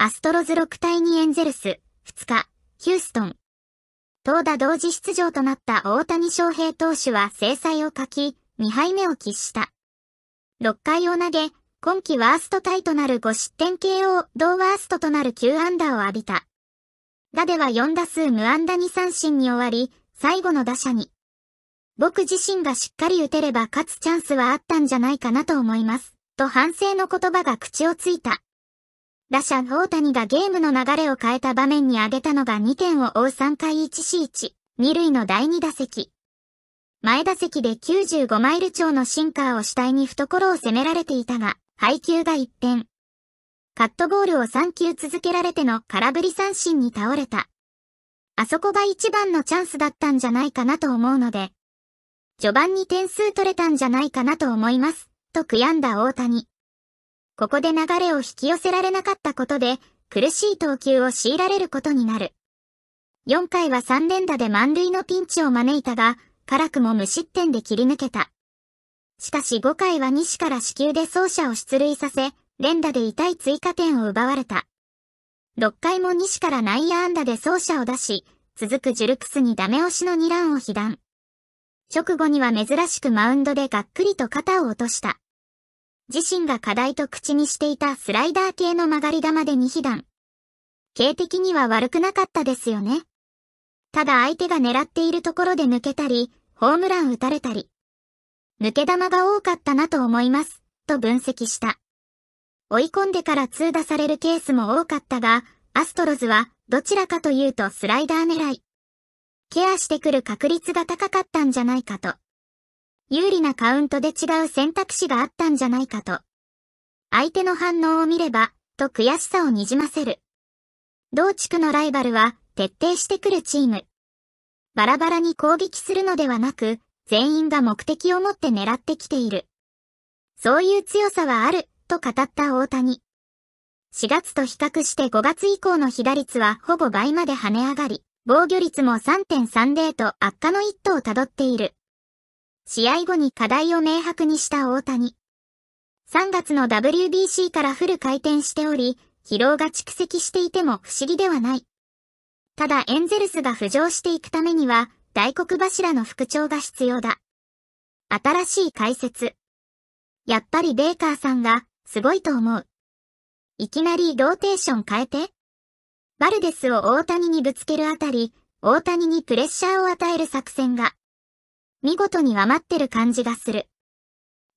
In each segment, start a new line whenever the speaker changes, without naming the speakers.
アストロズ6対2エンゼルス、2日、ヒューストン。投打同時出場となった大谷翔平投手は制裁を書き、2敗目を喫した。6回を投げ、今季ワーストタイとなる5失点 KO、同ワーストとなる9アンダーを浴びた。打では4打数無安打に三振に終わり、最後の打者に。僕自身がしっかり打てれば勝つチャンスはあったんじゃないかなと思います。と反省の言葉が口をついた。打者大谷がゲームの流れを変えた場面に挙げたのが2点を追う3回 1C1、2塁の第2打席。前打席で95マイル超のシンカーを主体に懐を攻められていたが、配球が一変。カットボールを3球続けられての空振り三振に倒れた。あそこが一番のチャンスだったんじゃないかなと思うので、序盤に点数取れたんじゃないかなと思います、と悔やんだ大谷。ここで流れを引き寄せられなかったことで、苦しい投球を強いられることになる。4回は3連打で満塁のピンチを招いたが、辛くも無失点で切り抜けた。しかし5回は西から死球で走者を出塁させ、連打で痛い追加点を奪われた。6回も西から内野安打で走者を出し、続くジュルクスにダメ押しの2ランを被弾。直後には珍しくマウンドでがっくりと肩を落とした。自身が課題と口にしていたスライダー系の曲がり球で2被弾。形的には悪くなかったですよね。ただ相手が狙っているところで抜けたり、ホームラン打たれたり。抜け玉が多かったなと思います、と分析した。追い込んでから通打されるケースも多かったが、アストロズはどちらかというとスライダー狙い。ケアしてくる確率が高かったんじゃないかと。有利なカウントで違う選択肢があったんじゃないかと。相手の反応を見れば、と悔しさをにじませる。同地区のライバルは、徹底してくるチーム。バラバラに攻撃するのではなく、全員が目的を持って狙ってきている。そういう強さはある、と語った大谷。4月と比較して5月以降の被打率はほぼ倍まで跳ね上がり、防御率も3.30と悪化の一途をたどっている。試合後に課題を明白にした大谷。3月の WBC からフル回転しており、疲労が蓄積していても不思議ではない。ただエンゼルスが浮上していくためには、大黒柱の復調が必要だ。新しい解説。やっぱりベーカーさんが、すごいと思う。いきなりローテーション変えて。バルデスを大谷にぶつけるあたり、大谷にプレッシャーを与える作戦が、見事に余ってる感じがする。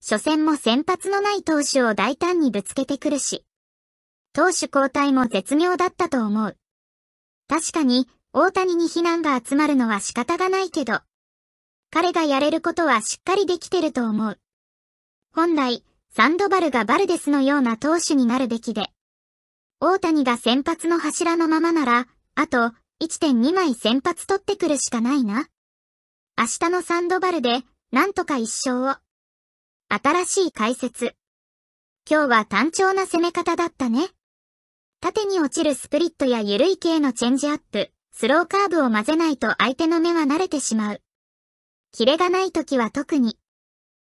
初戦も先発のない投手を大胆にぶつけてくるし、投手交代も絶妙だったと思う。確かに、大谷に非難が集まるのは仕方がないけど、彼がやれることはしっかりできてると思う。本来、サンドバルがバルデスのような投手になるべきで、大谷が先発の柱のままなら、あと、1.2枚先発取ってくるしかないな。明日のサンドバルで、なんとか一生を。新しい解説。今日は単調な攻め方だったね。縦に落ちるスプリットや緩い系のチェンジアップ、スローカーブを混ぜないと相手の目は慣れてしまう。キレがない時は特に。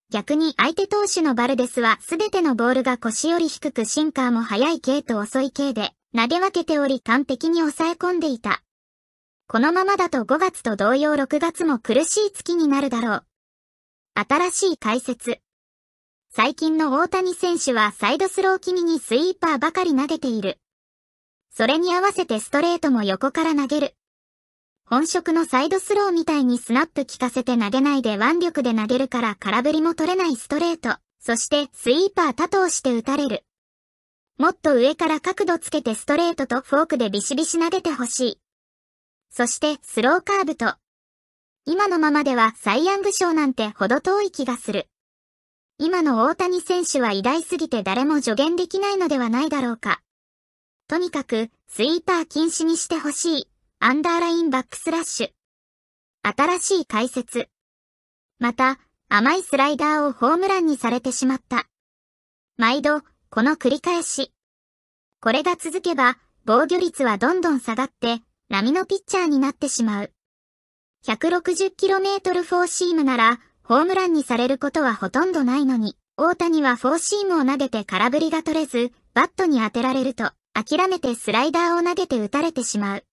逆に相手投手のバルデスは全てのボールが腰より低くシンカーも速い系と遅い系で、投げ分けており完璧に抑え込んでいた。このままだと5月と同様6月も苦しい月になるだろう。新しい解説。最近の大谷選手はサイドスロー気味にスイーパーばかり投げている。それに合わせてストレートも横から投げる。本職のサイドスローみたいにスナップ効かせて投げないで腕力で投げるから空振りも取れないストレート。そしてスイーパー多投して打たれる。もっと上から角度つけてストレートとフォークでビシビシ投げてほしい。そしてスローカーブと、今のままではサイ・ヤング賞なんてほど遠い気がする。今の大谷選手は偉大すぎて誰も助言できないのではないだろうか。とにかく、スイーパー禁止にしてほしい、アンダーラインバックスラッシュ。新しい解説。また、甘いスライダーをホームランにされてしまった。毎度、この繰り返し。これが続けば、防御率はどんどん下がって、波のピッチャーになってしまう。160km フォーシームなら、ホームランにされることはほとんどないのに、大谷はフォーシームを投げて空振りが取れず、バットに当てられると、諦めてスライダーを投げて打たれてしまう。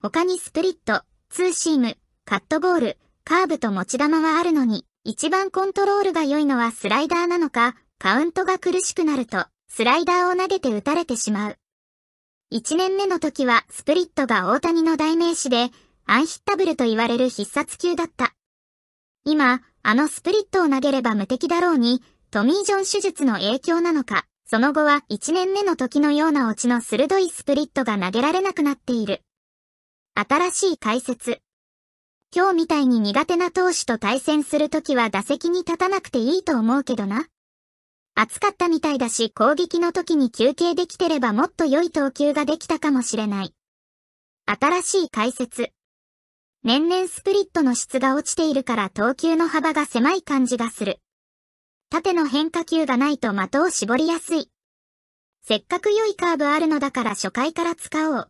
他にスプリット、ツーシーム、カットボール、カーブと持ち球はあるのに、一番コントロールが良いのはスライダーなのか、カウントが苦しくなると、スライダーを投げて打たれてしまう。1年目の時はスプリットが大谷の代名詞で、アンヒッタブルと言われる必殺級だった。今、あのスプリットを投げれば無敵だろうに、トミー・ジョン手術の影響なのか、その後は1年目の時のようなオチの鋭いスプリットが投げられなくなっている。新しい解説。今日みたいに苦手な投手と対戦するときは打席に立たなくていいと思うけどな。暑かったみたいだし攻撃の時に休憩できてればもっと良い投球ができたかもしれない。新しい解説。年々スプリットの質が落ちているから投球の幅が狭い感じがする。縦の変化球がないと的を絞りやすい。せっかく良いカーブあるのだから初回から使おう。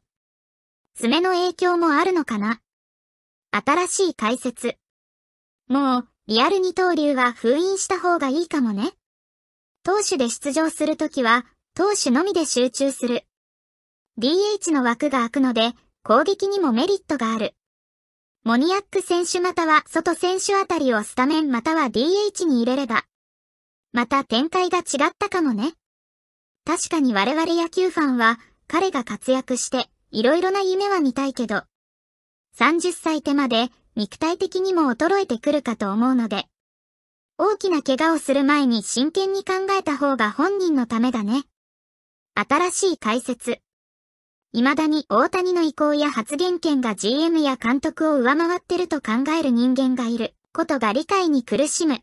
爪の影響もあるのかな新しい解説。もう、リアル二刀流は封印した方がいいかもね。投手で出場するときは、投手のみで集中する。DH の枠が空くので、攻撃にもメリットがある。モニアック選手または外選手あたりをスタメンまたは DH に入れれば。また展開が違ったかもね。確かに我々野球ファンは、彼が活躍して、色々な夢は見たいけど、30歳手まで肉体的にも衰えてくるかと思うので、大きな怪我をする前に真剣に考えた方が本人のためだね。新しい解説。未だに大谷の意向や発言権が GM や監督を上回ってると考える人間がいることが理解に苦しむ。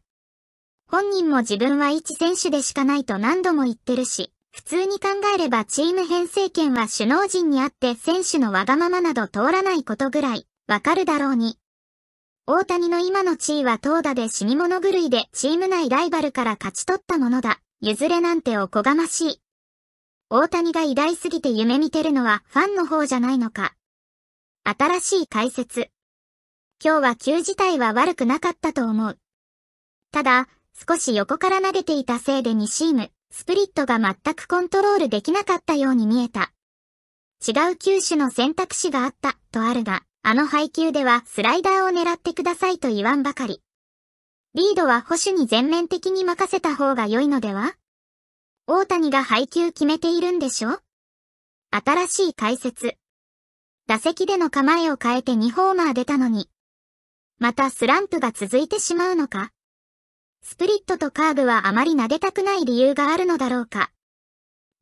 本人も自分は一選手でしかないと何度も言ってるし、普通に考えればチーム編成権は首脳陣にあって選手のわがままなど通らないことぐらいわかるだろうに。大谷の今の地位は投打で死に物狂いでチーム内ライバルから勝ち取ったものだ。譲れなんておこがましい。大谷が偉大すぎて夢見てるのはファンの方じゃないのか。新しい解説。今日は球自体は悪くなかったと思う。ただ、少し横から投げていたせいで2チーム、スプリットが全くコントロールできなかったように見えた。違う球種の選択肢があった、とあるが、あの配球ではスライダーを狙ってくださいと言わんばかり。リードは保守に全面的に任せた方が良いのでは大谷が配球決めているんでしょ新しい解説。打席での構えを変えて2ホーマー出たのに。またスランプが続いてしまうのかスプリットとカーブはあまり投げたくない理由があるのだろうか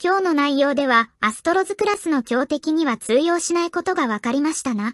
今日の内容ではアストロズクラスの強敵には通用しないことが分かりましたな。